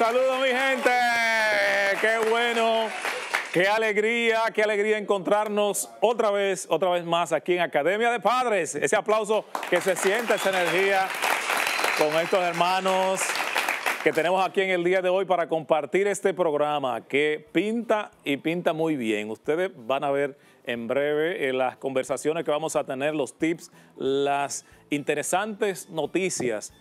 Saludos mi gente. Qué bueno. Qué alegría, qué alegría encontrarnos otra vez, otra vez más aquí en Academia de Padres. Ese aplauso que se siente, esa energía con estos hermanos que tenemos aquí en el día de hoy para compartir este programa que pinta y pinta muy bien. Ustedes van a ver en breve eh, las conversaciones que vamos a tener, los tips, las interesantes noticias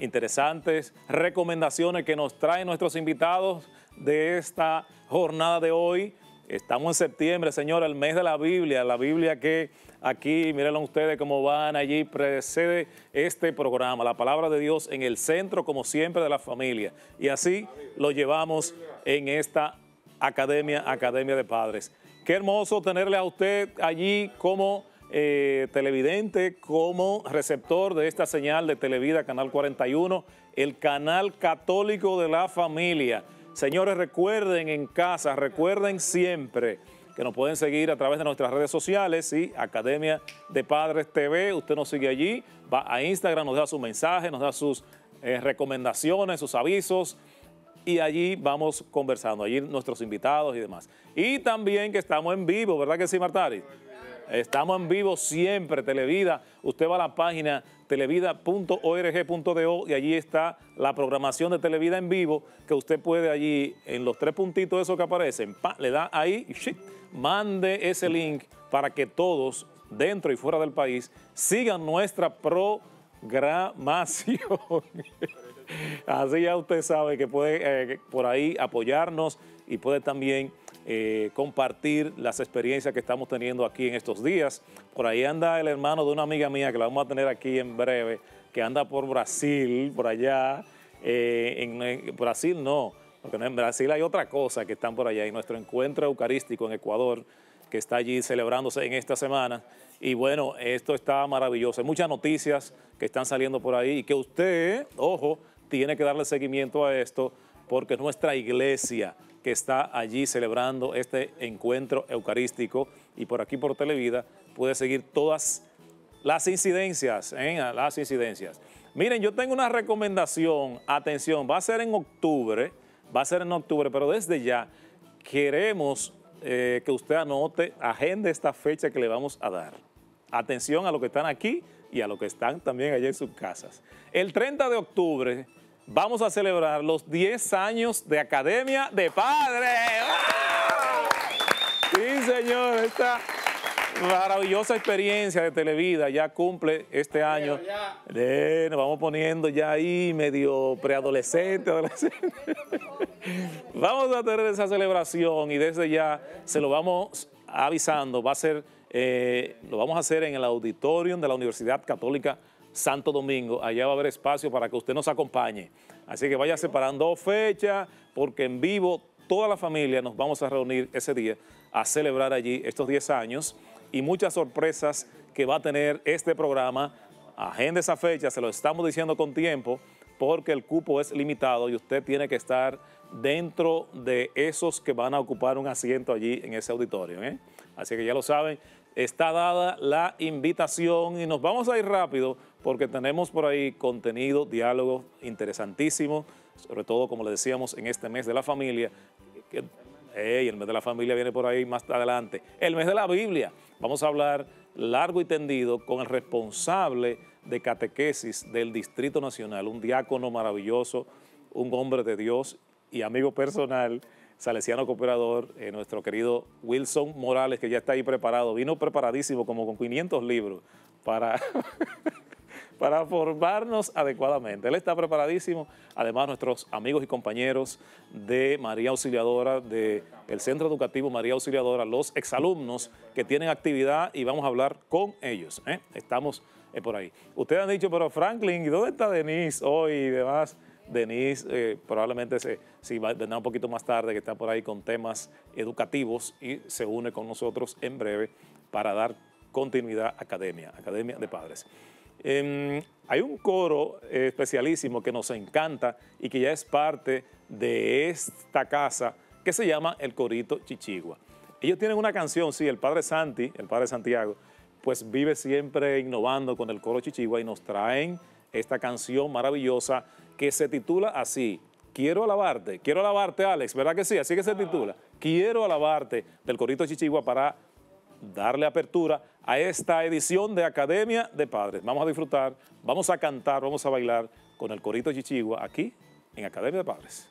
interesantes recomendaciones que nos traen nuestros invitados de esta jornada de hoy. Estamos en septiembre, señor, el mes de la Biblia, la Biblia que aquí, miren ustedes cómo van allí, precede este programa, la palabra de Dios en el centro, como siempre, de la familia. Y así lo llevamos en esta academia, Academia de Padres. Qué hermoso tenerle a usted allí como eh, televidente como receptor de esta señal de Televida, Canal 41, el canal católico de la familia. Señores, recuerden en casa, recuerden siempre que nos pueden seguir a través de nuestras redes sociales, Academia de Padres TV, usted nos sigue allí, va a Instagram, nos da su mensaje, nos da sus eh, recomendaciones, sus avisos, y allí vamos conversando, allí nuestros invitados y demás. Y también que estamos en vivo, ¿verdad que sí, Martari? Estamos en vivo siempre, Televida. Usted va a la página televida.org.do y allí está la programación de Televida en vivo que usted puede allí, en los tres puntitos esos que aparecen, le da ahí mande ese link para que todos, dentro y fuera del país, sigan nuestra programación. Así ya usted sabe que puede eh, por ahí apoyarnos y puede también eh, compartir las experiencias que estamos teniendo aquí en estos días. Por ahí anda el hermano de una amiga mía que la vamos a tener aquí en breve, que anda por Brasil, por allá. Eh, en, eh, Brasil no, porque en Brasil hay otra cosa que están por allá. Y nuestro encuentro eucarístico en Ecuador, que está allí celebrándose en esta semana. Y bueno, esto está maravilloso. Hay muchas noticias que están saliendo por ahí y que usted, ojo, tiene que darle seguimiento a esto porque nuestra iglesia que está allí celebrando este encuentro eucarístico y por aquí por Televida puede seguir todas las incidencias, ¿eh? las incidencias. Miren, yo tengo una recomendación, atención, va a ser en octubre, va a ser en octubre, pero desde ya queremos eh, que usted anote, agende esta fecha que le vamos a dar. Atención a los que están aquí y a los que están también allá en sus casas. El 30 de octubre vamos a celebrar los 10 años de Academia de Padres. Sí, señor, esta maravillosa experiencia de Televida ya cumple este año. nos vamos poniendo ya ahí medio preadolescente, adolescente. Vamos a tener esa celebración y desde ya se lo vamos avisando. Va a ser, eh, lo vamos a hacer en el auditorium de la Universidad Católica Santo Domingo. Allá va a haber espacio para que usted nos acompañe. Así que vaya separando fecha, porque en vivo toda la familia nos vamos a reunir ese día a celebrar allí estos 10 años y muchas sorpresas que va a tener este programa. Agenda esa fecha, se lo estamos diciendo con tiempo, porque el cupo es limitado y usted tiene que estar dentro de esos que van a ocupar un asiento allí en ese auditorio. ¿eh? Así que ya lo saben, está dada la invitación y nos vamos a ir rápido porque tenemos por ahí contenido, diálogo interesantísimo, sobre todo, como le decíamos, en este mes de la familia. Que, el mes de la familia viene por ahí más adelante. El mes de la Biblia. Vamos a hablar largo y tendido con el responsable de catequesis del Distrito Nacional, un diácono maravilloso, un hombre de Dios y amigo personal, salesiano cooperador, eh, nuestro querido Wilson Morales, que ya está ahí preparado, vino preparadísimo como con 500 libros para, para formarnos adecuadamente. Él está preparadísimo. Además, nuestros amigos y compañeros de María Auxiliadora, del Centro Educativo María Auxiliadora, los exalumnos que tienen actividad y vamos a hablar con ellos. ¿eh? Estamos eh, por ahí. Ustedes han dicho, pero Franklin, ¿y dónde está Denise hoy y demás? Denise eh, probablemente se, si va, vendrá un poquito más tarde, que está por ahí con temas educativos y se une con nosotros en breve para dar continuidad a Academia, Academia de Padres. Em, hay un coro eh, especialísimo que nos encanta y que ya es parte de esta casa que se llama El Corito Chichigua. Ellos tienen una canción, sí, el padre Santi, el padre Santiago, pues vive siempre innovando con el coro Chichigua y nos traen esta canción maravillosa que se titula así, Quiero alabarte, quiero alabarte Alex, ¿verdad que sí? Así que se titula, Quiero alabarte del Corito Chichigua para darle apertura a esta edición de Academia de Padres. Vamos a disfrutar, vamos a cantar, vamos a bailar con el Corito Chichigua aquí en Academia de Padres.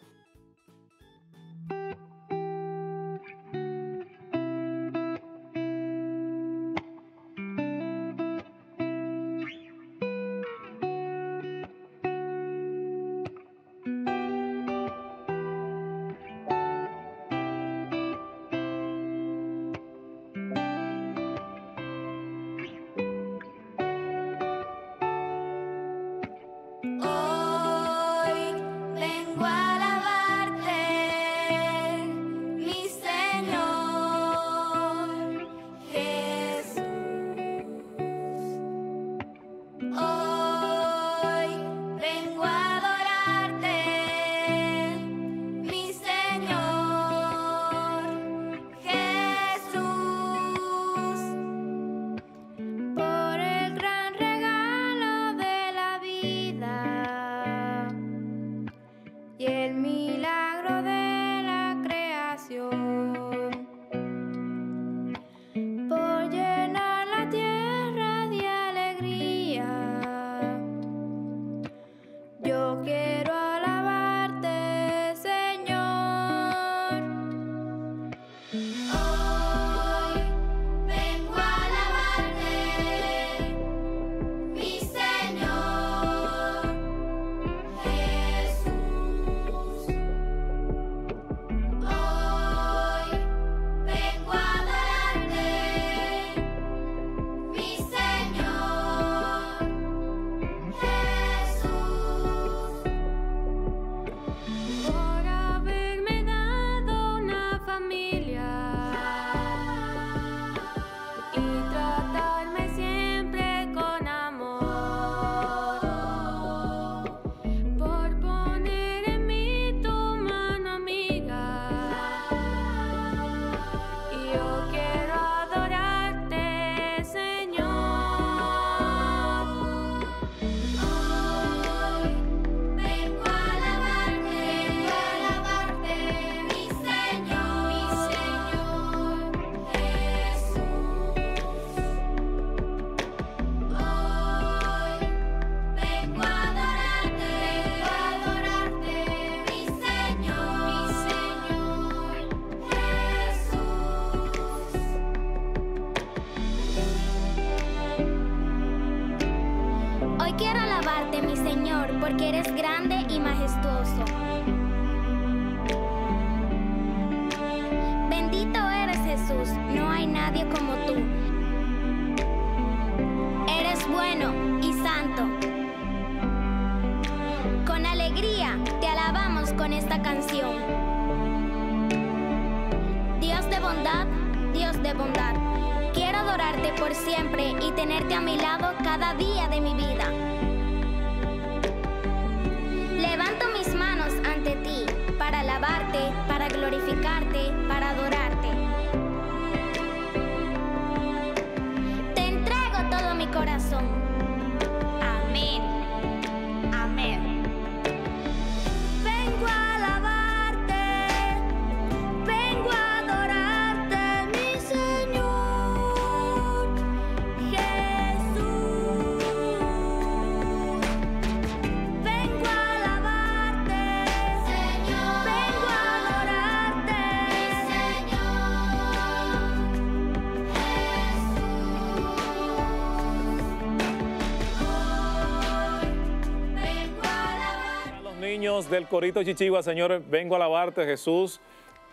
del Corito Chichigua, señores, vengo a alabarte, Jesús.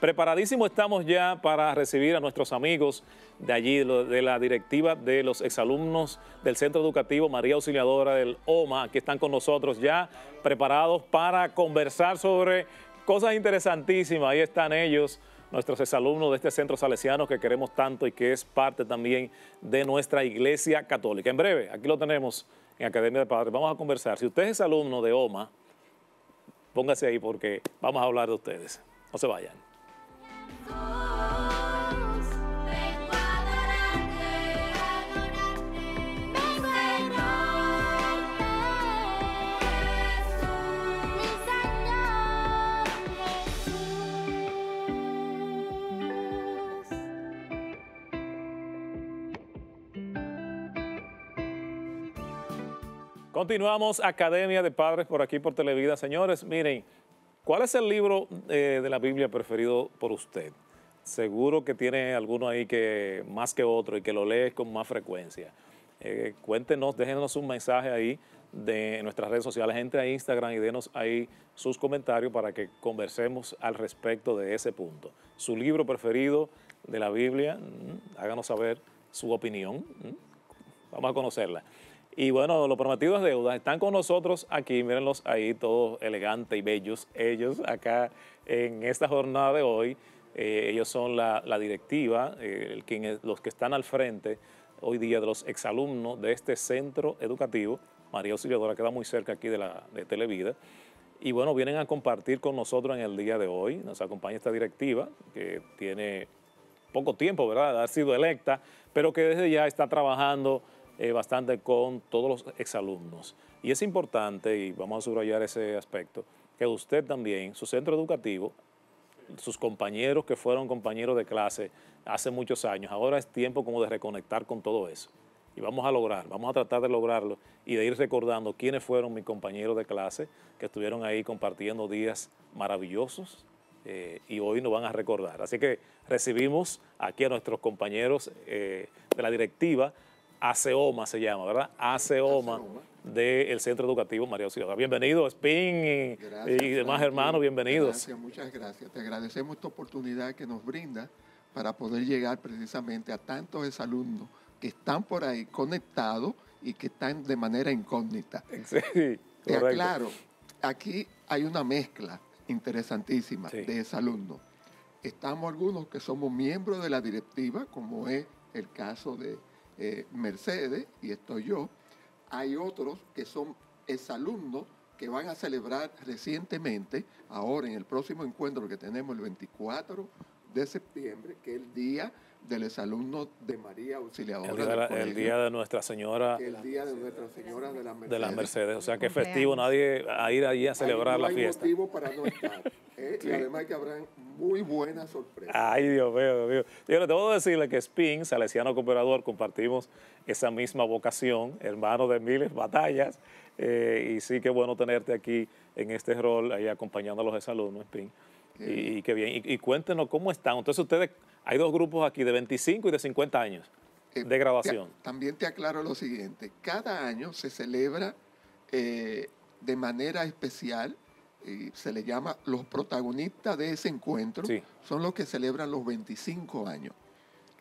Preparadísimo estamos ya para recibir a nuestros amigos de allí, de la directiva de los exalumnos del Centro Educativo María Auxiliadora del OMA, que están con nosotros ya preparados para conversar sobre cosas interesantísimas. Ahí están ellos, nuestros exalumnos de este centro salesiano que queremos tanto y que es parte también de nuestra iglesia católica. En breve, aquí lo tenemos en Academia de Padres. Vamos a conversar. Si usted es alumno de OMA, Póngase ahí porque vamos a hablar de ustedes. No se vayan. Continuamos, Academia de Padres, por aquí por Televida. Señores, miren, ¿cuál es el libro eh, de la Biblia preferido por usted? Seguro que tiene alguno ahí que más que otro y que lo lee con más frecuencia. Eh, cuéntenos, déjenos un mensaje ahí de nuestras redes sociales, entre a Instagram y denos ahí sus comentarios para que conversemos al respecto de ese punto. Su libro preferido de la Biblia, mm, háganos saber su opinión. Mm, vamos a conocerla. Y bueno, los Prometidos deudas deuda. Están con nosotros aquí, mírenlos ahí, todos elegantes y bellos. Ellos acá en esta jornada de hoy, eh, ellos son la, directiva, eh, los que están al frente hoy día de los exalumnos de este centro educativo. María Auxiliadora queda muy cerca aquí de, la, de Televida. Y bueno, vienen a compartir con nosotros en el día de hoy. Nos acompaña esta directiva que tiene poco tiempo, ¿verdad? Ha sido electa, pero que desde ya está trabajando eh, bastante con todos los exalumnos. Y es importante, y vamos a subrayar ese aspecto, que usted también, su centro educativo, sus compañeros que fueron compañeros de clase hace muchos años, ahora es tiempo como de reconectar con todo eso. Y vamos a lograr, vamos a tratar de lograrlo y de ir recordando quiénes fueron mis compañeros de clase que estuvieron ahí compartiendo días maravillosos eh, y hoy nos van a recordar. Así que recibimos aquí a nuestros compañeros eh, de la directiva ACEOMA se llama, ¿verdad? ACEOMA del Centro Educativo María Auxiliadora. Bienvenido, Spin y, demás hermanos, bienvenidos. muchas gracias. Te agradecemos esta oportunidad que nos brinda para poder llegar precisamente a tantos de alumnos que están por ahí conectados y que están de manera incógnita. Sí, Te aclaro, aquí hay una mezcla interesantísima de de alumnos. Estamos algunos que somos miembros de la directiva, como es el caso de eh, Mercedes y estoy yo. Hay otros que son alumnos que van a celebrar recientemente, ahora en el próximo encuentro que tenemos el 24 de septiembre, que es el día del exalumno de María Auxiliadora. El día, de, Nuestra Señora. El día de Nuestra Señora de las Mercedes. O sea que festivo, nadie a ir allí a celebrar la fiesta. Hay festivo para no estar. ¿eh? Y además que habrán muy buenas sorpresas. Ay, Dios mío, Dios mío. Yo le tengo que decirle que Spin, Salesiano Cooperador, compartimos esa misma vocación, hermano de miles batallas. Eh, y sí que bueno tenerte aquí en este rol, ahí acompañando a los exalumnos, Spin. Y, qué bien. y cuéntenos cómo están. Entonces ustedes hay dos grupos aquí de 25 y de 50 años eh, de graduación. también te aclaro lo siguiente, cada año se celebra eh, de manera especial, y se le llama los protagonistas de ese encuentro, son los que celebran los 25 años,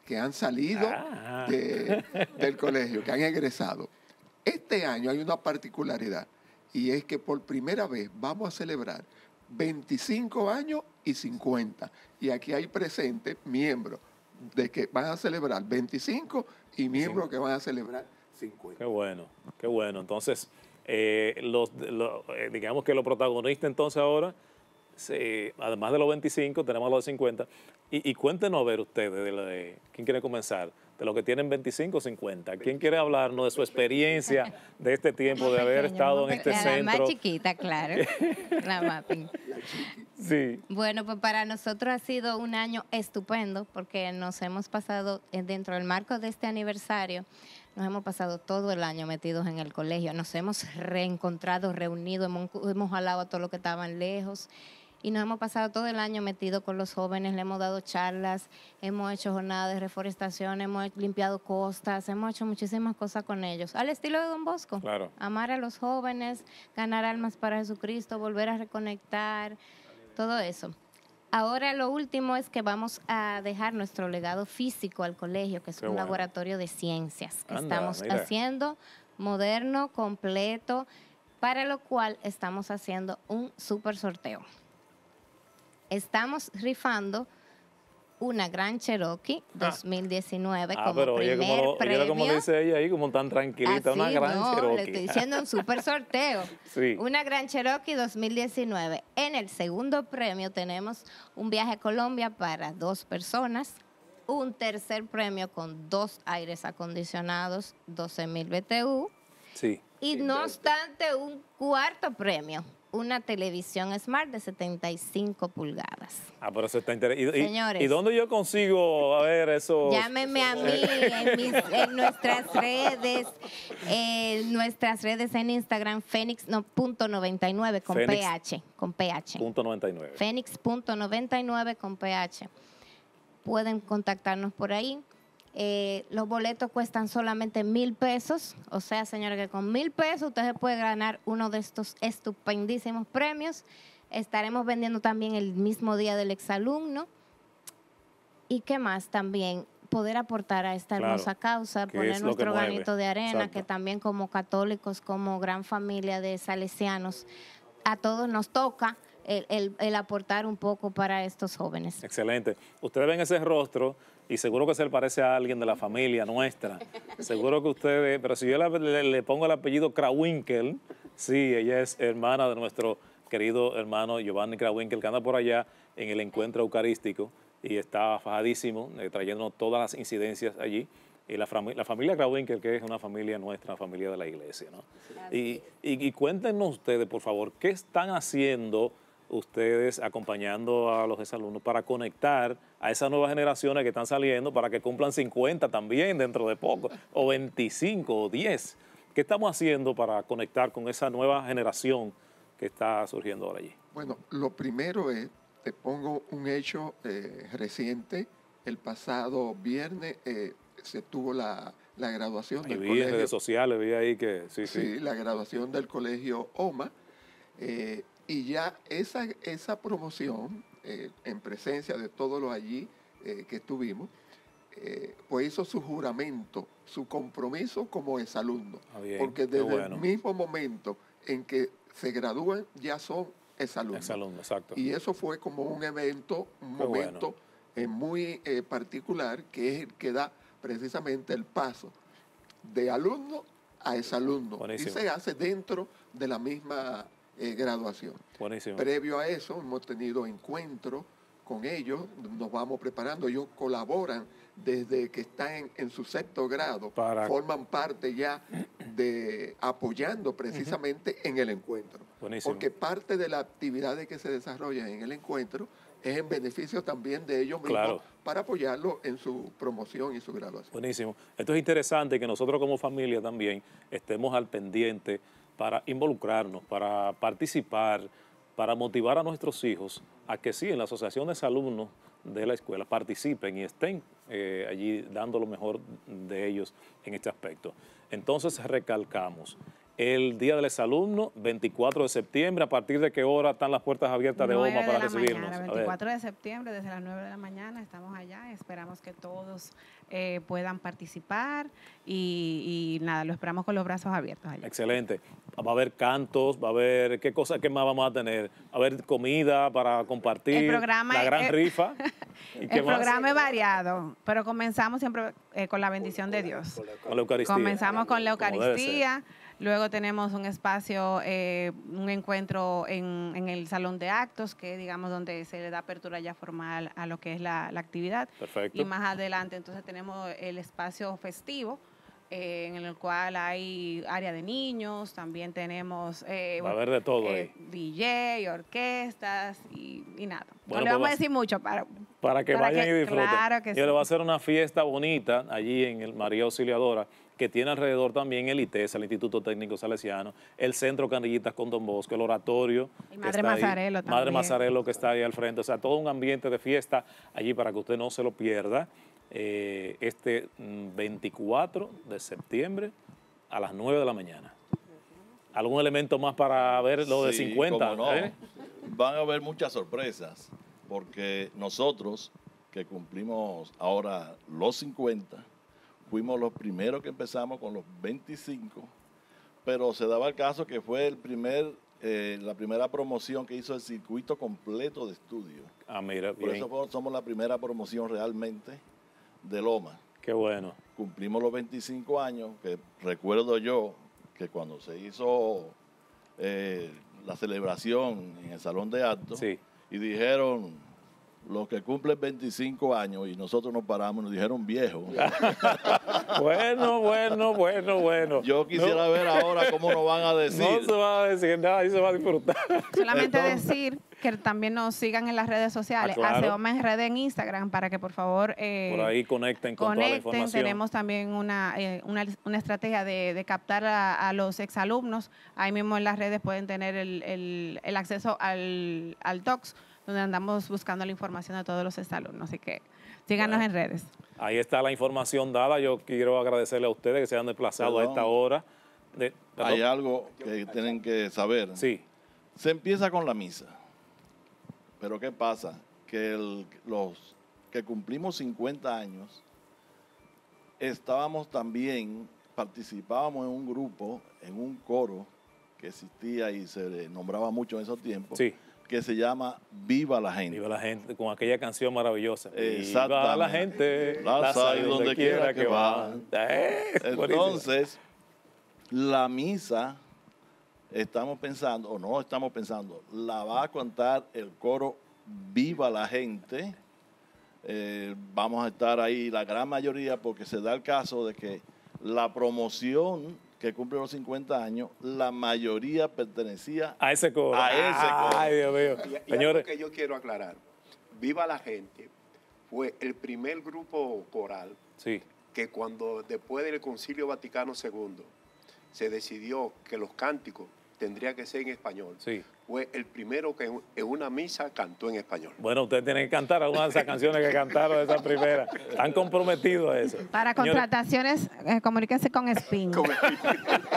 que han salido ah. del colegio, que han egresado. Este año hay una particularidad y es que por primera vez vamos a celebrar 25 años y 50. Y aquí hay presentes miembros de que van a celebrar 25 y miembros que van a celebrar 50. Qué bueno, qué bueno. Entonces, eh, los, eh, digamos que los protagonista entonces ahora Sí, además de los 25, tenemos los 50. Y, cuéntenos a ver ustedes, de de, ¿quién quiere comenzar? De los que tienen 25 o 50. ¿Quién quiere hablarnos de su experiencia de este tiempo, de haber estado en este centro? La más chiquita, claro. la Sí. Bueno, pues para nosotros ha sido un año estupendo porque nos hemos pasado eh, dentro del marco de este aniversario. Nos hemos pasado todo el año metidos en el colegio, nos hemos reencontrado, reunido, hemos, hemos jalado a todos los que estaban lejos, y nos hemos pasado todo el año metido con los jóvenes, le hemos dado charlas, hemos hecho jornadas de reforestación, hemos limpiado costas, hemos hecho muchísimas cosas con ellos, al estilo de Don Bosco. Claro. Amar a los jóvenes, ganar almas para Jesucristo, volver a reconectar, todo eso. Ahora lo último es que vamos a dejar nuestro legado físico al colegio, que es un laboratorio de ciencias que estamos haciendo moderno, completo, para lo cual estamos haciendo un super sorteo estamos rifando una Gran Cherokee 2019 ah. ah, como primer oye, Oye, como dice ella ahí, como tan tranquilita, una Gran no, le estoy diciendo un super sorteo. Una Gran Cherokee 2019. En el segundo premio tenemos un viaje a Colombia para dos personas, un tercer premio con dos aires acondicionados, 12.000 BTU. Sí. Y no obstante, un cuarto premio una televisión smart de 75 pulgadas. Ah, pero eso está interesante. Señores. ¿Y dónde yo consigo, a ver, eso? Llámeme a mí en, nuestras redes, en nuestras redes en Instagram, Fénix.99 con PH, con PH. Punto 99. Fénix.99 con PH. Pueden contactarnos por ahí. Eh, los boletos cuestan solamente mil pesos. O sea, señora, que con mil pesos usted puede ganar uno de estos estupendísimos premios. Estaremos vendiendo también el mismo día del exalumno. ¿Y qué más también? Poder aportar a esta hermosa causa, poner nuestro granito de arena, que también como católicos, como gran familia de salesianos, a todos nos toca el, el aportar un poco para estos jóvenes. Excelente. Ustedes ven ese rostro y seguro que se le parece a alguien de la familia nuestra. Seguro que ustedes, pero si yo le, pongo el apellido Krawinkel, sí, ella es hermana de nuestro querido hermano Giovanni Krawinkel, que anda por allá en el encuentro eucarístico y está fajadísimo, trayéndonos eh, trayendo todas las incidencias allí. Y la, la familia Krawinkel, que es una familia nuestra, una familia de la iglesia. y cuéntenos ustedes, por favor, ¿qué están haciendo? ustedes acompañando a los exalumnos para conectar a esas nuevas generaciones que están saliendo para que cumplan 50 también dentro de poco, o 25 o 10. ¿Qué estamos haciendo para conectar con esa nueva generación que está surgiendo ahora allí? Bueno, lo primero es, te pongo un hecho eh, reciente. El pasado viernes eh, se tuvo la, la graduación del vi colegio. En sociales vi ahí que sí, sí. la graduación del colegio OMA. Eh, y ya esa, esa promoción, eh, en presencia de todos los allí eh, que estuvimos, eh, pues hizo su juramento, su compromiso como exalumno. Ah, porque desde el mismo momento en que se gradúan, ya son exalumnos. Exalumno, exacto. Y eso fue como un evento, un momento muy particular, que es el que da precisamente el paso de alumno a exalumno. Y se hace dentro de la misma eh, graduación. Buenísimo. Previo a eso hemos tenido encuentros con ellos, nos vamos preparando, ellos colaboran desde que están en, su sexto grado, forman parte ya de apoyando precisamente en el encuentro. Porque parte de las actividades que se desarrollan en el encuentro es en beneficio también de ellos mismos para apoyarlo en su promoción y su graduación. Buenísimo. Esto es interesante que nosotros como familia también estemos al pendiente para involucrarnos, para participar, para motivar a nuestros hijos a que sí, en la asociación de alumnos de la escuela participen y estén eh, allí dando lo mejor de ellos en este aspecto. Entonces recalcamos, el Día del Exalumno, 24 de septiembre. ¿A partir de qué hora están las puertas abiertas de OMA para recibirnos? 24 de septiembre, desde las 9 de la mañana, estamos allá. Esperamos que todos eh, puedan participar y, nada, lo esperamos con los brazos abiertos allá. Excelente. Va a haber cantos, va a haber qué cosas, qué más vamos a tener. a haber comida para compartir. El programa la gran rifa. el programa es variado, pero comenzamos siempre eh, con la bendición de Dios. Con la Eucaristía. Comenzamos con la Eucaristía. Luego tenemos un espacio, eh, un encuentro en, el salón de actos, que digamos donde se le da apertura ya formal a lo que es la, actividad. Perfecto. Y más adelante entonces tenemos el espacio festivo. Eh, en el cual hay área de niños, también tenemos... Eh, va a haber de todo ahí. DJ, orquestas y, nada. no le pues vamos a decir mucho para... Para que vayan y disfruten. Claro que sí. le va a ser una fiesta bonita allí en el María Auxiliadora que tiene alrededor también el ITES, el Instituto Técnico Salesiano, el Centro Canillitas con Don Bosco, el Oratorio. Y Madre Mazarelo también. Madre Mazarelo que está ahí al frente. O sea, todo un ambiente de fiesta allí para que usted no se lo pierda. Eh, este 24 mm, de septiembre a las 9 de la mañana. ¿Algún elemento más para ver lo de 50? No. Eh? Van a haber muchas sorpresas, porque nosotros que cumplimos ahora los 50, fuimos los primeros que empezamos con los 25, pero se daba el caso que fue el primer eh, la primera promoción que hizo el circuito completo de estudio. Ah, mira, Por eso somos la primera promoción realmente de Loma. Qué bueno. Cumplimos los 25 años, que recuerdo yo que cuando se hizo eh, la celebración en el Salón de Actos, y dijeron, los que cumplen 25 años y nosotros nos paramos, nos dijeron viejo. bueno, bueno, bueno, bueno. Yo quisiera ver ahora cómo nos van a decir. No se va a decir nada, ahí se va a disfrutar. Solamente decir que también nos sigan en las redes sociales, a ah, Seoma en Red en Instagram, para que por favor... Eh, por ahí conecten con Toda la información. Tenemos también una, eh, una, una, estrategia de, captar a, a, los exalumnos. Ahí mismo en las redes pueden tener el, el, el acceso al, al TOX donde andamos buscando la información de todos los exalumnos. Así que síganos en redes. Ahí está la información dada. Yo quiero agradecerle a ustedes que se han desplazado a esta hora. Hay algo que tienen que saber. Sí. Se empieza con la misa. Pero ¿qué pasa? Que los que cumplimos 50 años estábamos también, participábamos en un grupo, en un coro que existía y se nombraba mucho en esos tiempos. Sí que se llama Viva la Gente. Viva la Gente, con aquella canción maravillosa. Viva la gente, la, donde, quiera, que, va. Eh, Entonces, la misa, estamos pensando, o no estamos pensando, la va a contar el coro Viva la Gente. Eh, vamos a estar ahí la gran mayoría porque se da el caso de que la promoción que cumple los 50 años, la mayoría pertenecía a ese coro. A ese coro. Ay, Dios mío. Y, que yo quiero aclarar. Viva la gente fue el primer grupo coral que cuando después del Concilio Vaticano II se decidió que los cánticos tendrían que ser en español. Sí fue el primero que en una misa cantó en español. Bueno, ustedes tienen que cantar algunas de esas canciones que cantaron esa primera. Están comprometidos a eso. Para contrataciones, eh, comuníquense con Spin. Con Spin.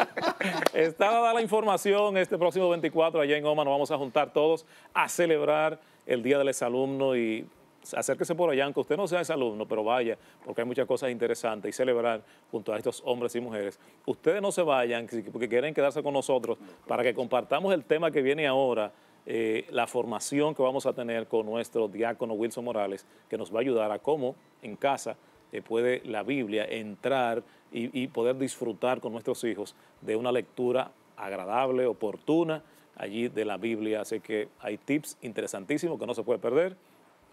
Está la información. Este próximo 24 allá en Oma nos vamos a juntar todos a celebrar el Día del Exalumno y acérquese por allá, aunque usted no sea ese alumno, pero vaya, porque hay muchas cosas interesantes y celebrar junto a estos hombres y mujeres. Ustedes no se vayan, porque quieren quedarse con nosotros para que compartamos el tema que viene ahora. Eh, la formación que vamos a tener con nuestro diácono Wilson Morales, que nos va a ayudar a cómo en casa eh, puede la Biblia entrar y, y, poder disfrutar con nuestros hijos de una lectura agradable, oportuna, allí de la Biblia. Así que hay tips interesantísimos que no se puede perder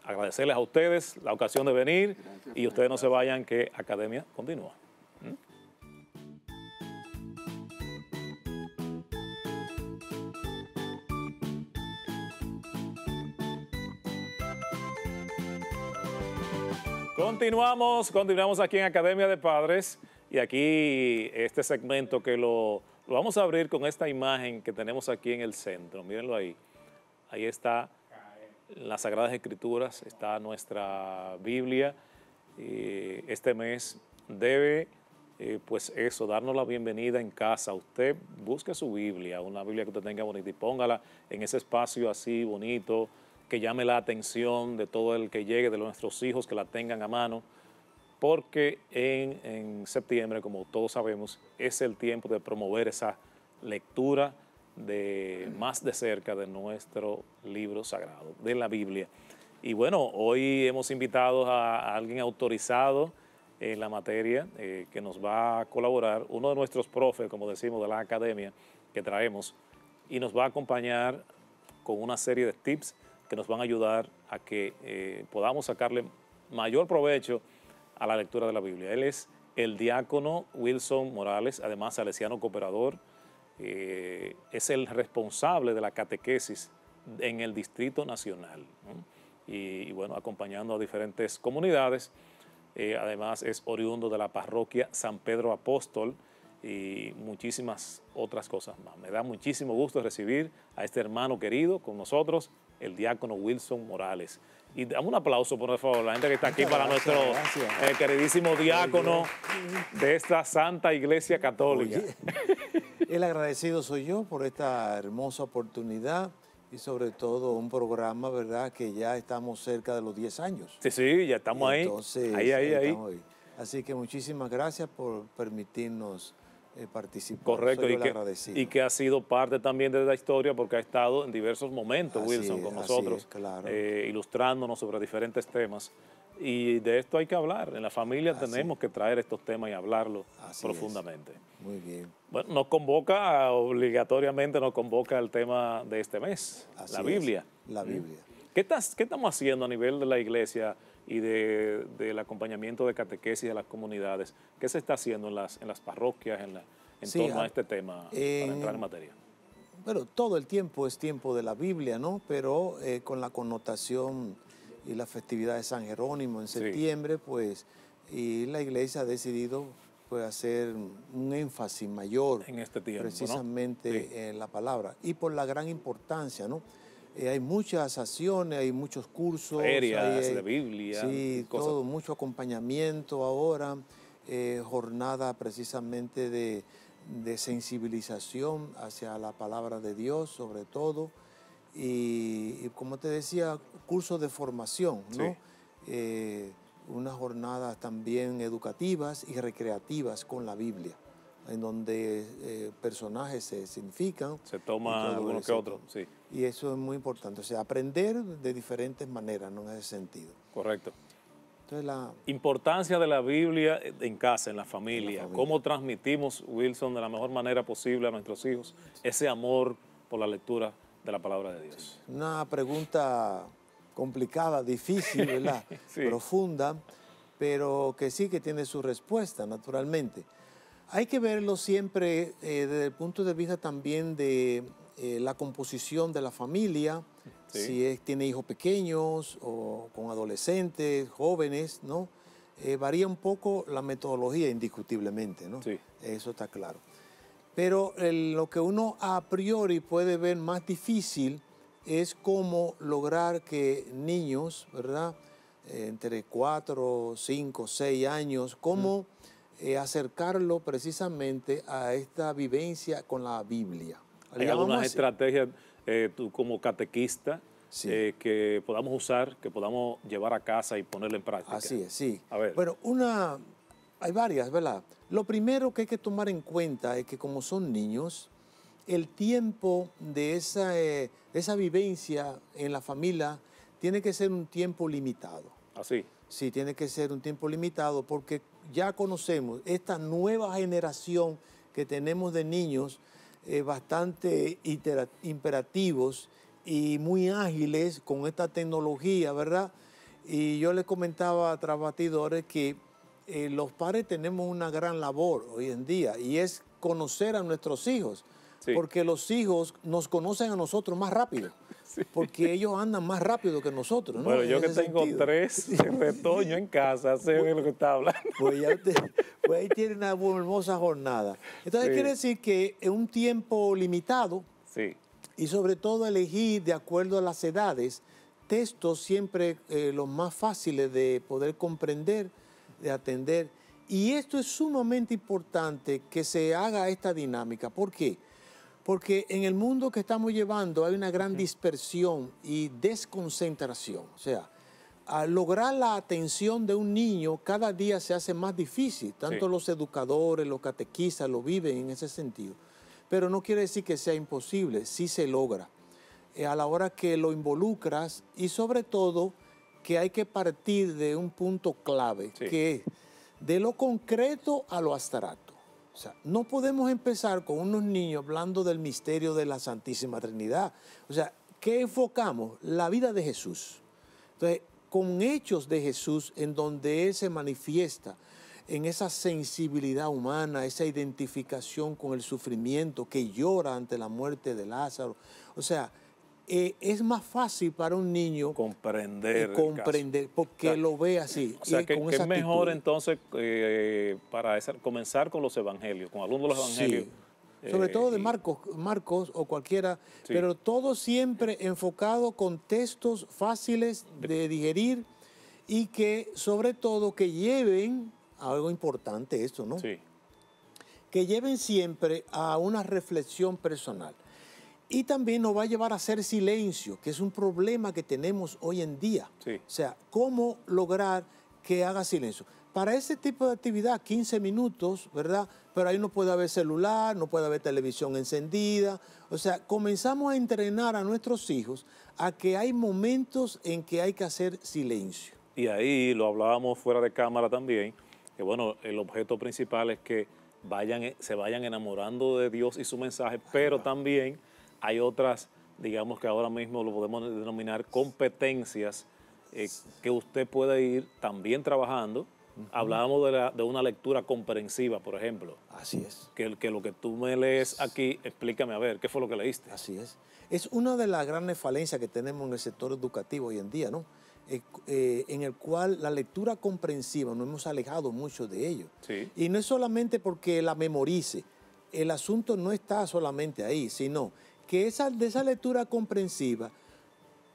agradecerles a ustedes la ocasión de venir y ustedes no se vayan que Academia continúa. Continuamos, continuamos aquí en Academia de Padres y aquí este segmento que lo, lo, vamos a abrir con esta imagen que tenemos aquí en el centro. Mírenlo ahí. Ahí está las Sagradas Escrituras está nuestra Biblia. este mes debe, eh, pues eso, darnos la bienvenida en casa. Usted busque su Biblia, una Biblia que usted tenga bonita y póngala en ese espacio así bonito, que llame la atención de todo el que llegue, de nuestros hijos que la tengan a mano. Porque en, en septiembre, como todos sabemos, es el tiempo de promover esa lectura de más de cerca de nuestro libro sagrado, de la Biblia. Y bueno, hoy hemos invitado a, alguien autorizado en la materia eh, que nos va a colaborar, uno de nuestros profes, como decimos, de la academia que traemos, y nos va a acompañar con una serie de tips que nos van a ayudar a que eh, podamos sacarle mayor provecho a la lectura de la Biblia. Él es el diácono Wilson Morales, además salesiano cooperador, eh, es el responsable de la catequesis en el Distrito Nacional. Y, bueno, acompañando a diferentes comunidades. Eh, además es oriundo de la parroquia San Pedro Apóstol y muchísimas otras cosas más. Me da muchísimo gusto recibir a este hermano querido con nosotros, el diácono Wilson Morales. Y damos un aplauso, por favor, la gente que está aquí para nuestro eh, queridísimo diácono de esta Santa Iglesia Católica. El agradecido soy yo por esta hermosa oportunidad y sobre todo un programa, ¿verdad? Que ya estamos cerca de los 10 años. Sí, sí, ya estamos ahí. ahí, ahí, ahí. Así que muchísimas gracias por permitirnos eh, participar. Correcto, y que, ha sido parte también de la historia porque ha estado en diversos momentos, Wilson, con nosotros, eh, ilustrándonos sobre diferentes temas. Y de esto hay que hablar. En la familia ah, tenemos que traer estos temas y hablarlos profundamente. Muy bien. Bueno, nos convoca, obligatoriamente nos convoca el tema de este mes, la Biblia. La ¿Mm? Biblia. ¿Qué, estás, ¿Qué estamos haciendo a nivel de la iglesia y de, del acompañamiento de catequesis de las comunidades? ¿Qué se está haciendo en las, en las parroquias en, la, en torno a, ah, este tema para entrar en materia? Bueno, todo el tiempo es tiempo de la Biblia, ¿no? Pero eh, con la connotación y la festividad de San Jerónimo en septiembre, pues, y la iglesia ha decidido pues, hacer un énfasis mayor en este tiempo, precisamente en la palabra y por la gran importancia, ¿no? Eh, hay muchas acciones, hay muchos cursos. Ferias eh, de Biblia. Sí, todo, mucho acompañamiento ahora, eh, jornada precisamente de, de, sensibilización hacia la palabra de Dios sobre todo. y como te decía, curso de formación, ¿no? Eh, unas jornadas también educativas y recreativas con la Biblia, en donde eh, personajes se significan. Se toma uno que otro, sí. Y eso es muy importante, o sea, aprender de diferentes maneras, ¿no? En ese sentido. Correcto. Entonces, la... Importancia de la Biblia en casa, en la familia. Cómo transmitimos, Wilson, de la mejor manera posible a nuestros hijos ese amor por la lectura de la palabra de Dios. Una pregunta complicada, difícil, ¿verdad? Profunda, pero que sí que tiene su respuesta, naturalmente. Hay que verlo siempre eh, desde el punto de vista también de eh, la composición de la familia, si tiene hijos pequeños o con adolescentes, jóvenes, ¿no? Eh, varía un poco la metodología indiscutiblemente, ¿no? Eso está claro. Pero lo que uno a priori puede ver más difícil es cómo lograr que niños, ¿verdad? Eh, entre 4, 5, 6 años, cómo eh, acercarlo precisamente a esta vivencia con la Biblia. Hay algunas estrategia eh, como catequista, que podamos usar, que podamos llevar a casa y ponerla en práctica. Así es, sí. A ver. Bueno, una, hay varias, ¿verdad? Lo primero que hay que tomar en cuenta es que como son niños, el tiempo de eh, esa, vivencia en la familia tiene que ser un tiempo limitado. Así. Sí, tiene que ser un tiempo limitado porque ya conocemos esta nueva generación que tenemos de niños eh, bastante imperativos y muy ágiles con esta tecnología, ¿verdad? Y yo les comentaba a Trasbatidores que eh, los padres tenemos una gran labor hoy en día y es conocer a nuestros hijos. Porque los hijos nos conocen a nosotros más rápido. Porque ellos andan más rápido que nosotros. Bueno, yo que tengo tres retoños en casa, sé de lo que está hablando. Pues, pues ahí tienen una hermosa jornada. Entonces quiere decir que en un tiempo limitado y sobre todo elegir de acuerdo a las edades textos siempre eh, los más fáciles de poder comprender, de atender. Y esto es sumamente importante que se haga esta dinámica. ¿Por qué? Porque en el mundo que estamos llevando hay una gran dispersión y desconcentración. O sea, lograr la atención de un niño cada día se hace más difícil. Tanto los educadores, los catequistas lo viven en ese sentido. Pero no quiere decir que sea imposible, sí se logra. Eh, a la hora que lo involucras y sobre todo que hay que partir de un punto clave, que es de lo concreto a lo abstracto. O sea, no podemos empezar con unos niños hablando del misterio de la Santísima Trinidad. O sea, ¿qué enfocamos? La vida de Jesús. Entonces, con hechos de Jesús en donde Él se manifiesta en esa sensibilidad humana, esa identificación con el sufrimiento, que llora ante la muerte de Lázaro. O sea, eh, es más fácil para un niño comprender, eh, comprender porque lo ve así. es mejor entonces para comenzar con los evangelios, con algunos de los evangelios. Sobre todo de eh, Marcos, Marcos o cualquiera, pero todo siempre enfocado con textos fáciles de digerir y que sobre todo que lleven, algo importante esto, ¿no? Sí. Que lleven siempre a una reflexión personal. Y también nos va a llevar a hacer silencio, que es un problema que tenemos hoy en día. O sea, ¿cómo lograr que haga silencio? Para ese tipo de actividad, 15 minutos, ¿verdad? Pero ahí no puede haber celular, no puede haber televisión encendida. O sea, comenzamos a entrenar a nuestros hijos a que hay momentos en que hay que hacer silencio. Y ahí lo hablábamos fuera de cámara también, que bueno, el objeto principal es que vayan, se vayan enamorando de Dios y su mensaje, pero también hay otras, digamos que ahora mismo lo podemos denominar competencias eh, que usted puede ir también trabajando. Hablábamos de, una lectura comprensiva, por ejemplo. Así es. Que, lo que tú me lees aquí, explícame a ver, ¿qué fue lo que leíste? Así es. Es una de las grandes falencias que tenemos en el sector educativo hoy en día, ¿no? Eh, eh, en el cual la lectura comprensiva nos hemos alejado mucho de ello. Sí. Y no es solamente porque la memorice, el asunto no está solamente ahí, sino que esa, de esa lectura comprensiva,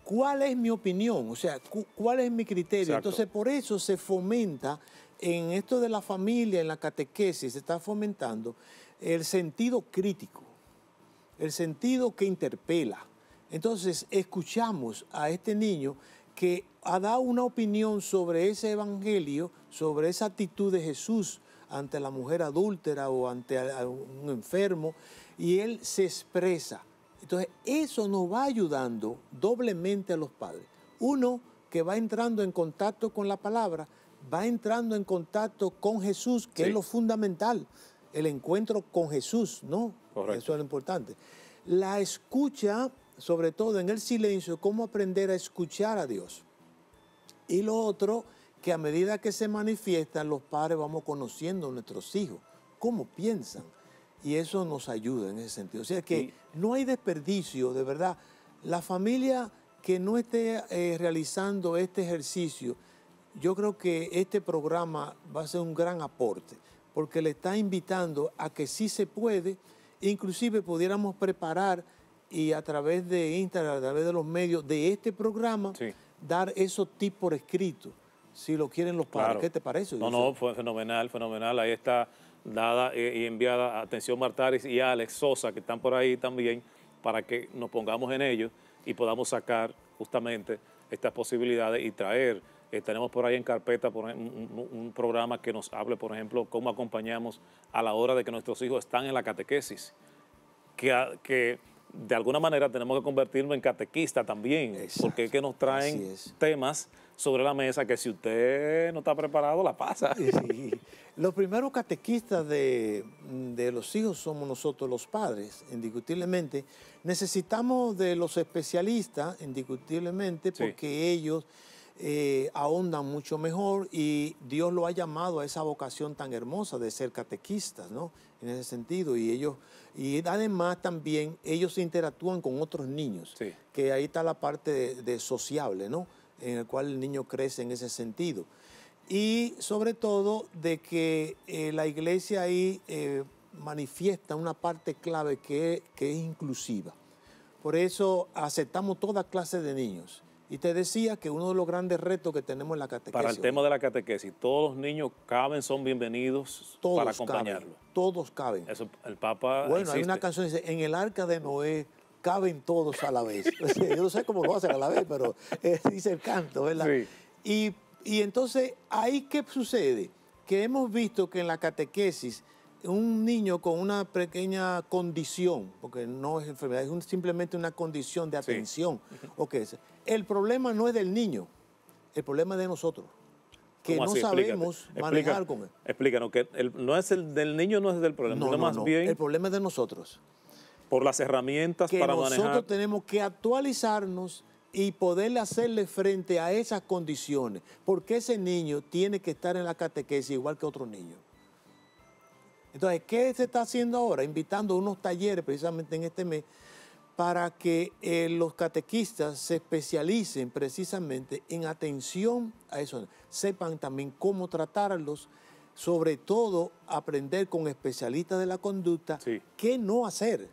¿cuál es mi opinión? O sea, ¿cuál es mi criterio? Entonces, por eso se fomenta en esto de la familia, en la catequesis, se está fomentando el sentido crítico, el sentido que interpela. Entonces, escuchamos a este niño que ha dado una opinión sobre ese evangelio, sobre esa actitud de Jesús ante la mujer adúltera o ante un enfermo, y él se expresa. Entonces, eso nos va ayudando doblemente a los padres. Uno, que va entrando en contacto con la palabra, va entrando en contacto con Jesús, que es lo fundamental, el encuentro con Jesús, ¿no? Eso es lo importante. La escucha, sobre todo en el silencio, cómo aprender a escuchar a Dios. Y lo otro, que a medida que se manifiestan, los padres vamos conociendo a nuestros hijos, cómo piensan, y eso nos ayuda en ese sentido. O sea que no hay desperdicio, de verdad. La familia que no esté eh, realizando este ejercicio, yo creo que este programa va a ser un gran aporte, porque le está invitando a que sí se puede, inclusive pudiéramos preparar y a través de Instagram, a través de los medios de este programa, dar esos tips por escrito, si lo quieren los padres. ¿Qué te parece? No, no, fue fenomenal, fenomenal. Ahí está dada y enviada a Atención Martaris y a Alex Sosa, que están por ahí también, para que nos pongamos en ello y podamos sacar justamente estas posibilidades y traer. Eh, tenemos por ahí en carpeta un, programa que nos hable, por ejemplo, cómo acompañamos a la hora de que nuestros hijos están en la catequesis. Que, que de alguna manera tenemos que convertirnos en catequista también, porque es que nos traen temas sobre la mesa que si usted no está preparado, la pasa. Los primeros catequistas de, los hijos somos nosotros los padres, indiscutiblemente. Necesitamos de los especialistas, indiscutiblemente, porque ellos eh, ahondan mucho mejor y Dios lo ha llamado a esa vocación tan hermosa de ser catequistas, ¿no? En ese sentido, y ellos, y además también ellos interactúan con otros niños, que ahí está la parte de sociable, ¿no? en el cual el niño crece en ese sentido. Y sobre todo de que eh, la iglesia ahí eh, manifiesta una parte clave que, es inclusiva. Por eso aceptamos toda clase de niños. Y te decía que uno de los grandes retos que tenemos en la catequesis. Para el tema de la catequesis, todos los niños caben, son bienvenidos para acompañarlo. todos caben. el Papa. Bueno, hay una canción que dice: En el arca de Noé caben todos a la vez. Yo no sé cómo lo hacen a la vez, pero eh, dice el canto, ¿verdad? Y, entonces, ¿ahí qué sucede? Que hemos visto que en la catequesis, un niño con una pequeña condición, porque no es enfermedad, es simplemente una condición de atención, El problema no es del niño, el problema es de nosotros que no sabemos manejar con él. Explícanos, que no es el del niño, no es del problema, no, Bien... El problema es de nosotros por las herramientas para nosotros manejar. Nosotros tenemos que actualizarnos y poderle hacerle frente a esas condiciones, porque ese niño tiene que estar en la catequesis igual que otro niño. Entonces, ¿qué se está haciendo ahora? Invitando unos talleres precisamente en este mes para que eh, los catequistas se especialicen precisamente en atención a eso, sepan también cómo tratarlos, sobre todo aprender con especialistas de la conducta qué no hacer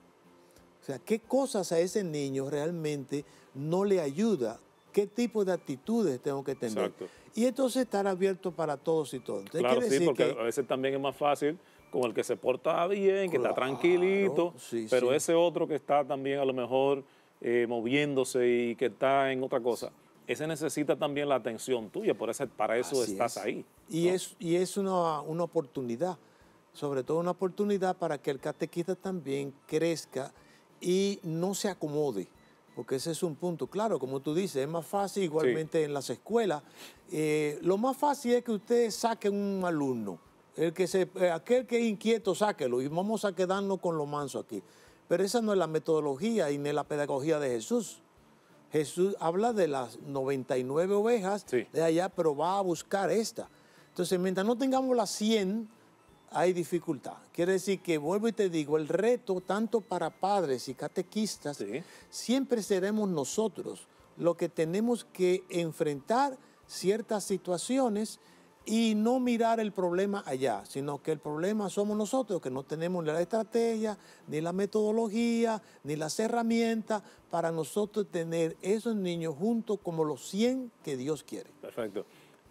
o sea, ¿qué cosas a ese niño realmente no le ayuda? ¿Qué tipo de actitudes tengo que tener? Y entonces estar abierto para todos y todos. claro, sí, porque a veces también es más fácil con el que se porta bien, que está tranquilito, pero ese otro que está también a lo mejor eh, moviéndose y que está en otra cosa ese necesita también la atención tuya, por eso, para eso estás ahí. Y es, y es una, una, oportunidad, sobre todo una oportunidad para que el catequista también crezca y no se acomode, porque ese es un punto. Claro, como tú dices, es más fácil igualmente en las escuelas. Eh, lo más fácil es que usted saquen un alumno, el que se, eh, aquel que es inquieto, sáquelo y vamos a quedarnos con lo manso aquí. Pero esa no es la metodología y ni la pedagogía de Jesús. Jesús habla de las 99 ovejas de allá, pero va a buscar esta. Entonces, mientras no tengamos las 100, hay dificultad. Quiere decir que, vuelvo y te digo, el reto tanto para padres y catequistas, siempre seremos nosotros los que tenemos que enfrentar ciertas situaciones y no mirar el problema allá, sino que el problema somos nosotros, que no tenemos ni la estrategia, ni la metodología, ni las herramientas para nosotros tener esos niños juntos como los 100 que Dios quiere. Perfecto.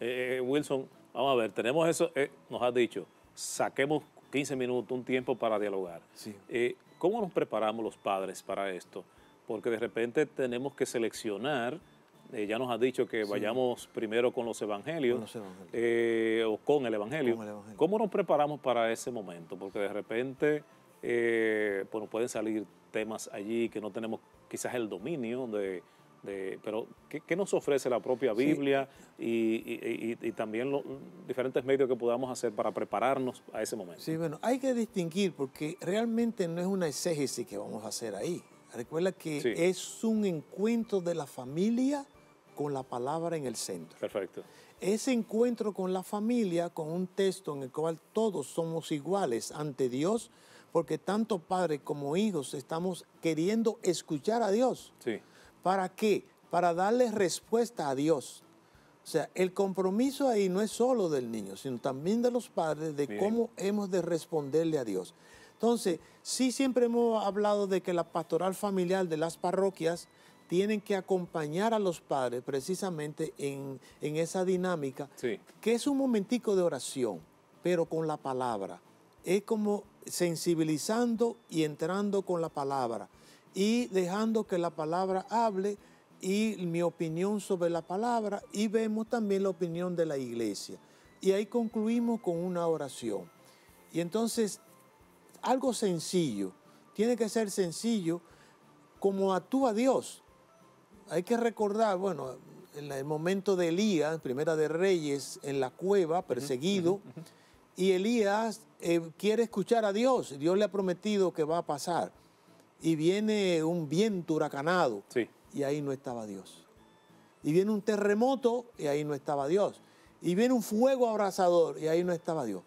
Eh, eh, Wilson, vamos a ver, tenemos eso, eh, nos ha dicho, saquemos 15 minutos, un tiempo para dialogar. Eh, ¿Cómo nos preparamos los padres para esto? Porque de repente tenemos que seleccionar, eh, ya nos ha dicho que vayamos primero con los evangelios, eh, o con el evangelio. ¿Cómo nos preparamos para ese momento? Porque de repente pues pueden salir temas allí que no tenemos quizás el dominio de pero, ¿qué, nos ofrece la propia Biblia y, también los diferentes medios que podamos hacer para prepararnos a ese momento? Sí, bueno, hay que distinguir porque realmente no es una exégesis que vamos a hacer ahí. Recuerda que es un encuentro de la familia con la palabra en el centro. Perfecto. Ese encuentro con la familia, con un texto en el cual todos somos iguales ante Dios, porque tanto padre como hijos estamos queriendo escuchar a Dios. Sí. ¿Para qué? Para darle respuesta a Dios. O sea, el compromiso ahí no es solo del niño, sino también de los padres, de cómo hemos de responderle a Dios. Entonces, sí siempre hemos hablado de que la pastoral familiar de las parroquias tienen que acompañar a los padres precisamente en, esa dinámica, que es un momentico de oración, pero con la palabra. Es como sensibilizando y entrando con la palabra y dejando que la palabra hable y mi opinión sobre la palabra y vemos también la opinión de la iglesia. Y ahí concluimos con una oración. Y entonces, algo sencillo, tiene que ser sencillo como actúa Dios. Hay que recordar, bueno, en el momento de Elías, primera de Reyes, en la cueva, perseguido, y Elías eh, quiere escuchar a Dios, Dios le ha prometido que va a pasar y viene un viento huracanado y ahí no estaba Dios. Y viene un terremoto y ahí no estaba Dios. Y viene un fuego abrasador y ahí no estaba Dios.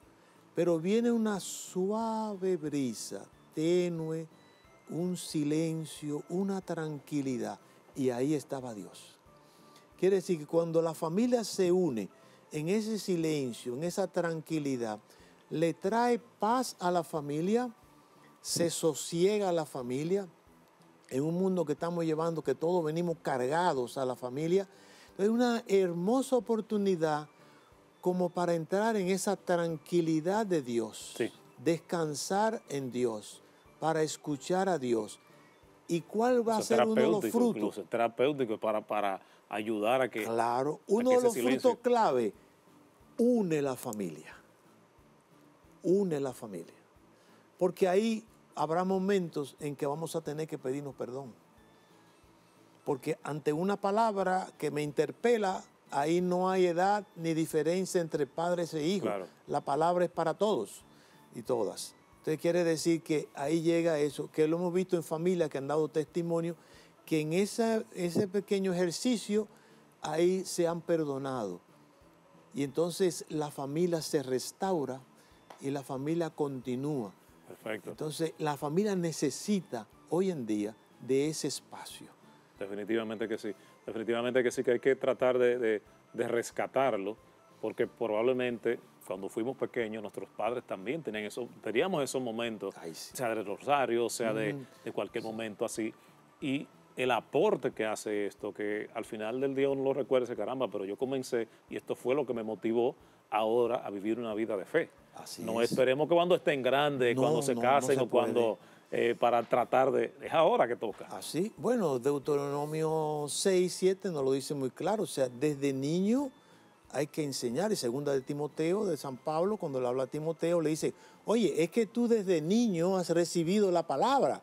Pero viene una suave brisa, tenue, un silencio, una tranquilidad y ahí estaba Dios. Quiere decir que cuando la familia se une en ese silencio, en esa tranquilidad, le trae paz a la familia, se sosiega la familia. En un mundo que estamos llevando, que todos venimos cargados a la familia, es una hermosa oportunidad como para entrar en esa tranquilidad de Dios, descansar en Dios, para escuchar a Dios. ¿Y cuál va a ser uno de los frutos? Terapéuticos terapéutico para, para ayudar a que... Claro, uno de los frutos clave, une la familia, une la familia. Porque ahí habrá momentos en que vamos a tener que pedirnos perdón. Porque ante una palabra que me interpela, ahí no hay edad ni diferencia entre padres e hijos. La palabra es para todos y todas. Entonces quiere decir que ahí llega eso, que lo hemos visto en familias que han dado testimonio, que en ese pequeño ejercicio ahí se han perdonado. Y entonces la familia se restaura y la familia continúa. Perfecto. Entonces, la familia necesita hoy en día de ese espacio. Definitivamente que sí. Definitivamente que sí, que hay que tratar de, rescatarlo, porque probablemente cuando fuimos pequeños, nuestros padres también tenían eso, teníamos esos momentos, sea de rosario, sea de, cualquier momento así. Y el aporte que hace esto, que al final del día uno lo recuerda, caramba, pero yo comencé y esto fue lo que me motivó ahora a vivir una vida de fe no esperemos que cuando estén grandes, cuando se casen o cuando eh, para tratar de... Es ahora que toca. Así, bueno, Deuteronomio 6, 7 nos lo dice muy claro, o sea, desde niño hay que enseñar, y segunda de Timoteo, de San Pablo, cuando le habla a Timoteo, le dice, oye, es que tú desde niño has recibido la palabra.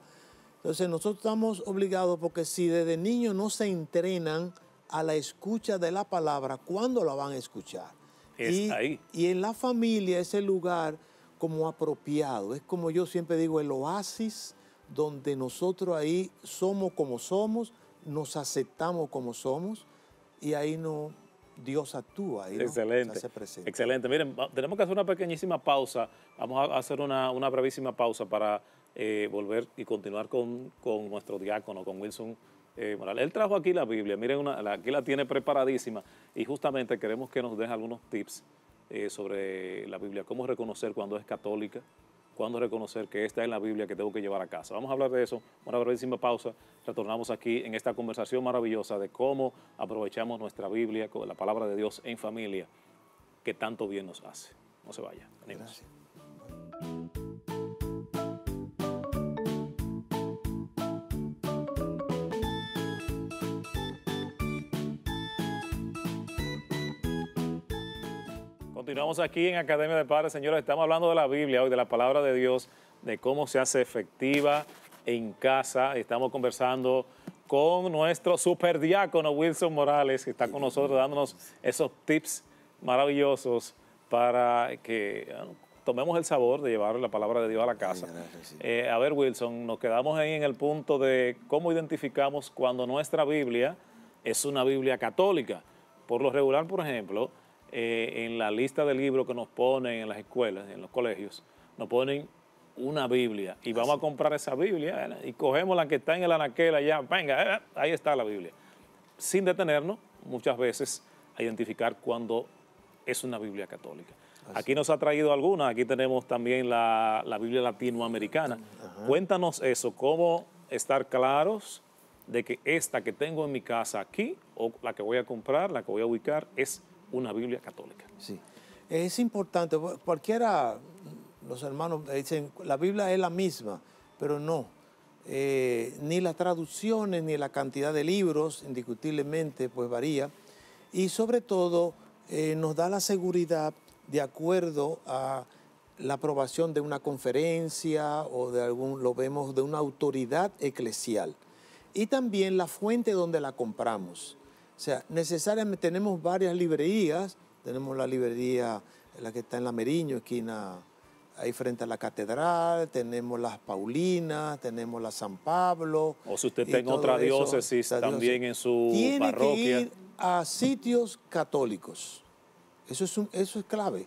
Entonces nosotros estamos obligados porque si desde niño no se entrenan a la escucha de la palabra, ¿cuándo la van a escuchar? y, y en la familia es el lugar como apropiado, es como yo siempre digo, el oasis donde nosotros ahí somos como somos, nos aceptamos como somos y ahí no, Dios actúa y excelente, Excelente. Miren, tenemos que hacer una pequeñísima pausa. Vamos a hacer una, una brevísima pausa para eh, volver y continuar con, con nuestro diácono, con Wilson eh, Él trajo aquí la Biblia, miren, una, aquí la tiene preparadísima y justamente queremos que nos deje algunos tips eh, sobre la Biblia, cómo reconocer cuando es católica, cuándo reconocer que esta es la Biblia que tengo que llevar a casa. Vamos a hablar de eso, una brevísima pausa, retornamos aquí en esta conversación maravillosa de cómo aprovechamos nuestra Biblia, la palabra de Dios en familia, que tanto bien nos hace. No se vaya. Continuamos aquí en Academia de Padres, señores. Estamos hablando de la Biblia hoy, de la palabra de Dios, de cómo se hace efectiva en casa. Estamos conversando con nuestro superdiácono Wilson Morales, que está con nosotros dándonos esos tips maravillosos para que tomemos el sabor de llevar la palabra de Dios a la casa. Eh, a ver, Wilson, nos quedamos ahí en el punto de cómo identificamos cuando nuestra Biblia es una Biblia católica. Por lo regular, por ejemplo, eh, en la lista de libros que nos ponen en las escuelas, en los colegios, nos ponen una Biblia y vamos a comprar esa Biblia y cogemos la que está en el anaquela, ya, venga, eh, ahí está la Biblia. Sin detenernos muchas veces a identificar cuando es una Biblia católica. Aquí nos ha traído alguna, aquí tenemos también la, Biblia latinoamericana. Cuéntanos eso, cómo estar claros de que esta que tengo en mi casa aquí, o la que voy a comprar, la que voy a ubicar, es una Biblia católica. Sí. Es importante, cualquiera, los hermanos dicen, la Biblia es la misma, pero no. Eh, ni las traducciones ni la cantidad de libros, indiscutiblemente, pues varía. Y sobre todo, eh, nos da la seguridad de acuerdo a la aprobación de una conferencia o de algún, lo vemos, de una autoridad eclesial. Y también la fuente donde la compramos. O sea, necesariamente tenemos varias librerías, tenemos la librería, la que está en la Meriño, esquina ahí frente a la catedral, tenemos las Paulinas, tenemos la San Pablo. O si usted tiene otra diócesis también en su tiene parroquia. Que ir a sitios católicos. Eso es, eso es clave.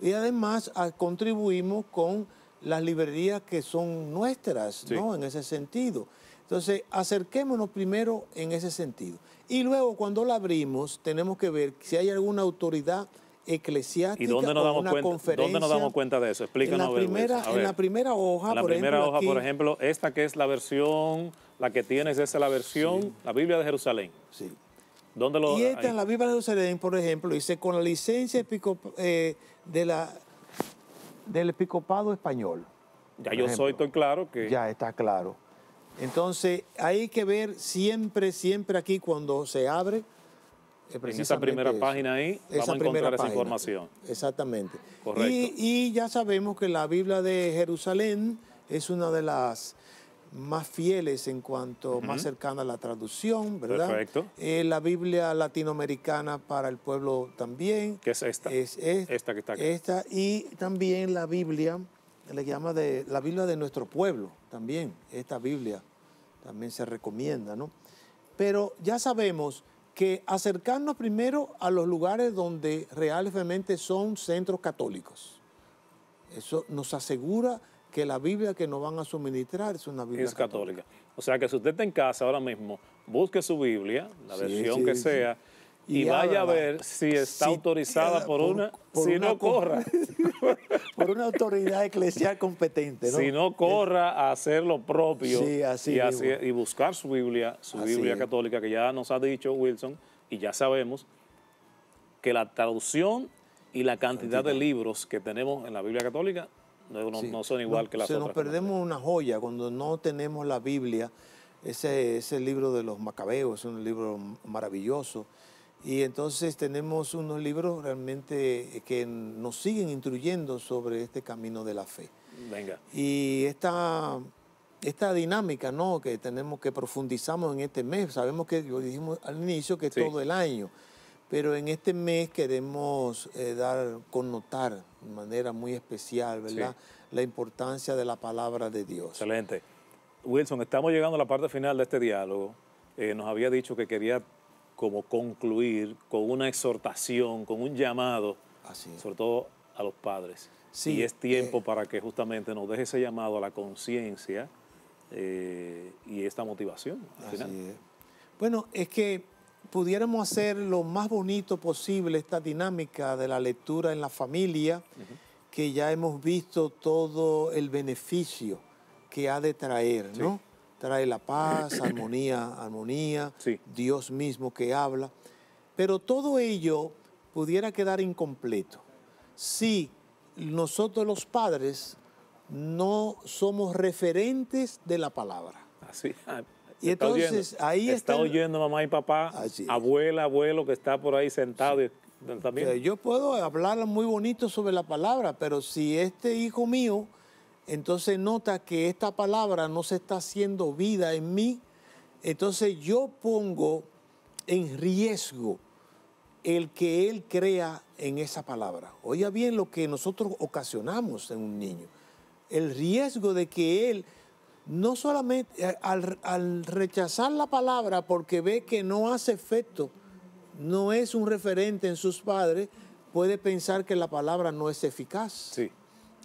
Y además ah, contribuimos con las librerías que son nuestras, ¿no? En ese sentido. Entonces, acerquémonos primero en ese sentido. Y luego, cuando la abrimos, tenemos que ver si hay alguna autoridad eclesiástica. ¿Y la conferencia. dónde nos damos cuenta de eso? Explícanos. En la primera, en la primera hoja, la por primera ejemplo, hoja, por ejemplo, esta que es la versión, la que tienes, esa es la versión, la Biblia de Jerusalén. Sí. ¿Dónde lo, y esta, la Biblia de Jerusalén, por ejemplo, dice, con la licencia eh, del episcopado español. Ya yo soy, estoy claro que... Ya está claro. Entonces, hay que ver siempre, siempre aquí cuando se abre. Eh, en esa primera página ahí vamos a encontrar esa información. Exactamente. Y, ya sabemos que la Biblia de Jerusalén es una de las más fieles en cuanto más cercana a la traducción, ¿verdad? Perfecto. Eh, la Biblia latinoamericana para el pueblo también. Que es esta. Es, esta que está aquí. Esta y también la Biblia, le llama de la Biblia de nuestro pueblo también, esta Biblia también se recomienda, ¿no? Pero ya sabemos que acercarnos primero a los lugares donde realmente son centros católicos. Eso nos asegura que la Biblia que nos van a suministrar es una Biblia católica. O sea que si usted está en casa ahora mismo, busque su Biblia, la versión que sea, y, vaya a ver si está autorizada por, una, si no corra. por una autoridad eclesial competente, Si no corra a hacer lo propio y, buscar su Biblia, su Biblia católica, que ya nos ha dicho Wilson, y ya sabemos que la traducción y la cantidad de libros que tenemos en la Biblia católica no, son igual que las se otras. nos perdemos una joya cuando no tenemos la Biblia. Ese, ese libro de los macabeos es un libro maravilloso y entonces tenemos unos libros realmente eh, que nos siguen instruyendo sobre este camino de la fe. Venga. Y esta, esta dinámica ¿no? que tenemos, que profundizamos en este mes, sabemos que lo dijimos al inicio que es todo el año, pero en este mes queremos eh, dar, connotar de manera muy especial, ¿verdad? La importancia de la palabra de Dios. Excelente. Wilson, estamos llegando a la parte final de este diálogo. Eh, nos había dicho que quería como concluir con una exhortación, con un llamado, sobre todo a los padres. y es eh, tiempo para que justamente nos deje ese llamado a la conciencia eh, y esta motivación. Es. Bueno, es que pudiéramos hacer lo más bonito posible esta dinámica de la lectura en la familia, que ya hemos visto todo el beneficio que ha de traer, ¿no? trae la paz, armonía, armonía, Dios mismo que habla. Pero todo ello pudiera quedar incompleto si nosotros los padres no somos referentes de la palabra. Así. Ah, y entonces ahí está. Está oyendo mamá y papá, abuela, abuelo que está por ahí sentado. También. Eh, yo puedo hablar muy bonito sobre la palabra, pero si este hijo mío entonces nota que esta palabra no se está haciendo vida en mí, entonces yo pongo en riesgo el que él crea en esa palabra. Oiga bien lo que nosotros ocasionamos en un niño. El riesgo de que él no solamente eh, al, rechazar la palabra porque ve que no hace efecto, no es un referente en sus padres, puede pensar que la palabra no es eficaz. Sí.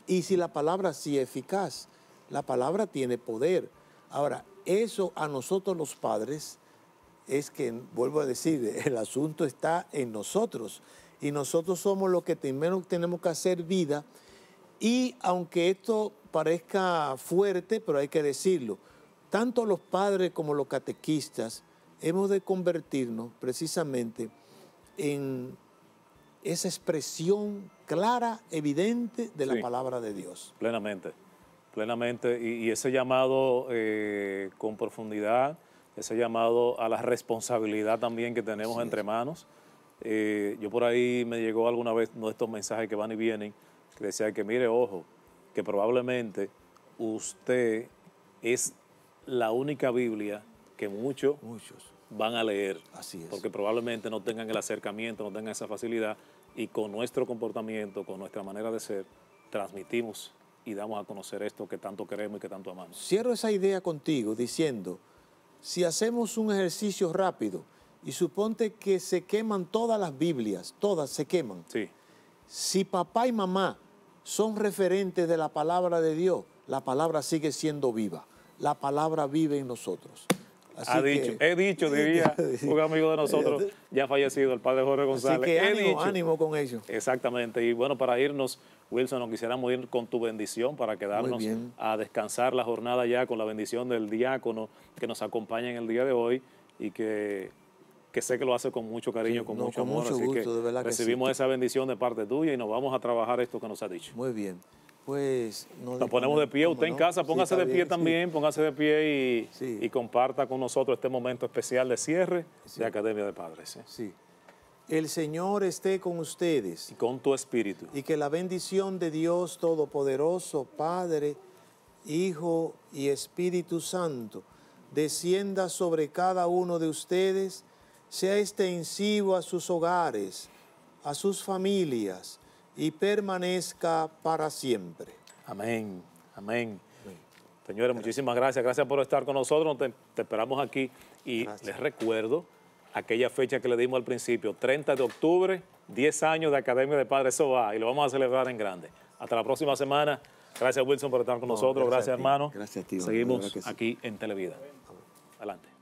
Y si la palabra sí es eficaz, la palabra tiene poder. Ahora, eso a nosotros los padres es que, vuelvo a decir, el asunto está en nosotros. Y nosotros somos los que primero tenemos que hacer vida. Y aunque esto parezca fuerte, pero hay que decirlo, tanto los padres como los catequistas hemos de convertirnos precisamente en esa expresión clara, evidente de la palabra de Dios. Plenamente, plenamente. Y, ese llamado eh, con profundidad, ese llamado a la responsabilidad también que tenemos entre manos. Eh, yo por ahí me llegó alguna vez uno de estos mensajes que van y vienen, que decía que mire, ojo, que probablemente usted es la única Biblia que muchos van a leer. Así es. Porque probablemente no tengan el acercamiento, no tengan esa facilidad y con nuestro comportamiento, con nuestra manera de ser, transmitimos y damos a conocer esto que tanto queremos y que tanto amamos. Cierro esa idea contigo diciendo, si hacemos un ejercicio rápido y suponte que se queman todas las Biblias, todas se queman. Sí. Si papá y mamá son referentes de la palabra de Dios, la palabra sigue siendo viva. La palabra vive en nosotros dicho, he dicho, diría un amigo de nosotros, ya fallecido, el padre Jorge González. Así que ánimo, ánimo con ellos. Exactamente. Y bueno, para irnos, Wilson, nos quisiéramos ir con tu bendición para quedarnos a descansar la jornada ya con la bendición del diácono que nos acompaña en el día de hoy y que, que sé que lo hace con mucho cariño, con mucho amor. así que recibimos esa bendición de parte tuya y nos vamos a trabajar esto que nos ha dicho. Muy bien pues... Nos, ponemos de pie, usted en casa, póngase de pie también, póngase de pie y, comparta con nosotros este momento especial de cierre de Academia de Padres. ¿eh? Sí. El Señor esté con ustedes. Y con tu espíritu. Y que la bendición de Dios Todopoderoso, Padre, Hijo y Espíritu Santo, descienda sobre cada uno de ustedes, sea extensivo a sus hogares, a sus familias, y permanezca para siempre. Amén, amén. Señores, muchísimas gracias. Gracias por estar con nosotros. Te, esperamos aquí. Y les recuerdo aquella fecha que le dimos al principio, 30 de octubre, 10 años de Academia de Padres SOA. Y lo vamos a celebrar en grande. Hasta la próxima semana. Gracias, Wilson, por estar con nosotros. Gracias, hermano. Gracias, tío. Seguimos aquí en Televida. Adelante.